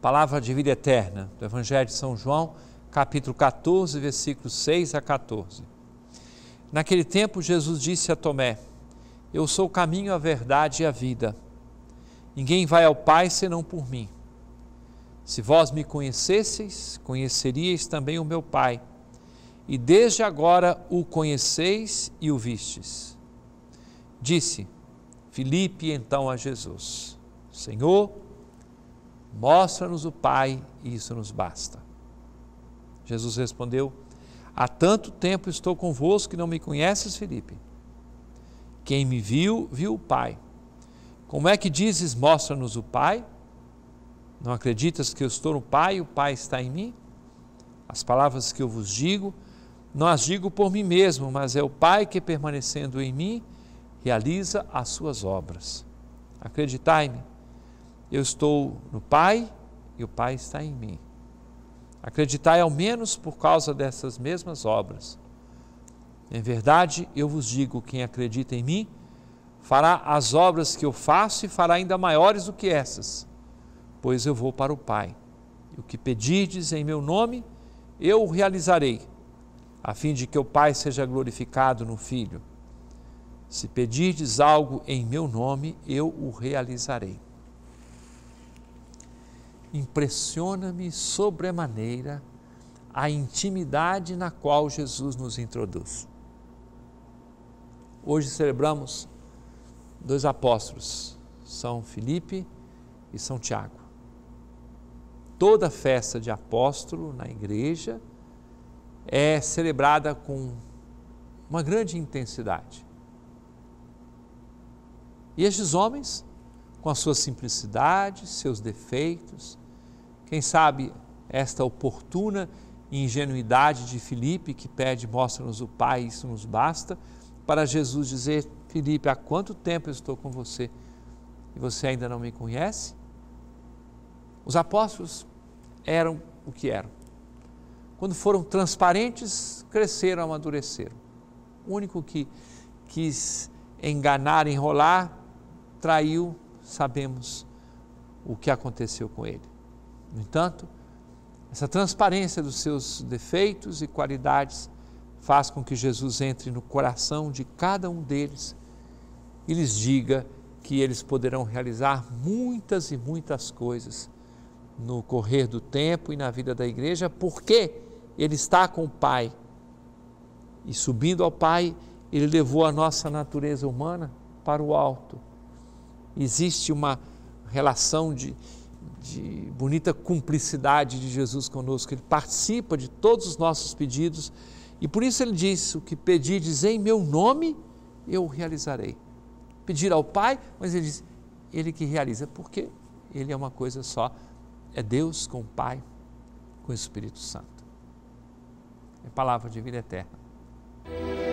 Palavra de vida eterna, do Evangelho de São João, capítulo 14, versículos 6 a 14. Naquele tempo, Jesus disse a Tomé: Eu sou o caminho, a verdade e a vida. Ninguém vai ao Pai senão por mim. Se vós me conhecesseis, conheceríeis também o meu Pai. E desde agora o conheceis e o vistes. Disse Filipe então a Jesus: Senhor, Mostra-nos o Pai e isso nos basta. Jesus respondeu: Há tanto tempo estou convosco que não me conheces, Felipe. Quem me viu, viu o Pai. Como é que dizes: Mostra-nos o Pai? Não acreditas que eu estou no Pai e o Pai está em mim? As palavras que eu vos digo, não as digo por mim mesmo, mas é o Pai que, permanecendo em mim, realiza as suas obras. Acreditai-me eu estou no Pai e o Pai está em mim. Acreditai ao menos por causa dessas mesmas obras. Em verdade, eu vos digo: quem acredita em mim fará as obras que eu faço e fará ainda maiores do que essas, pois eu vou para o Pai. E o que pedirdes em meu nome, eu o realizarei, a fim de que o Pai seja glorificado no Filho. Se pedirdes algo em meu nome, eu o realizarei impressiona-me sobremaneira a intimidade na qual Jesus nos introduz. Hoje celebramos dois apóstolos, São Filipe e São Tiago. Toda festa de apóstolo na igreja é celebrada com uma grande intensidade. E estes homens com a sua simplicidade, seus defeitos. Quem sabe esta oportuna ingenuidade de Filipe que pede, mostra-nos o Pai, isso nos basta, para Jesus dizer, Filipe, há quanto tempo eu estou com você e você ainda não me conhece? Os apóstolos eram o que eram. Quando foram transparentes, cresceram, amadureceram. O único que quis enganar, enrolar, traiu, sabemos o que aconteceu com ele. No entanto, essa transparência dos seus defeitos e qualidades faz com que Jesus entre no coração de cada um deles e lhes diga que eles poderão realizar muitas e muitas coisas no correr do tempo e na vida da igreja, porque ele está com o Pai. E subindo ao Pai, ele levou a nossa natureza humana para o alto existe uma relação de, de bonita cumplicidade de Jesus conosco. Ele participa de todos os nossos pedidos e por isso ele diz: O que pedides em meu nome, eu realizarei. Pedir ao Pai, mas ele diz: Ele que realiza, porque ele é uma coisa só. É Deus com o Pai, com o Espírito Santo. É palavra de vida eterna.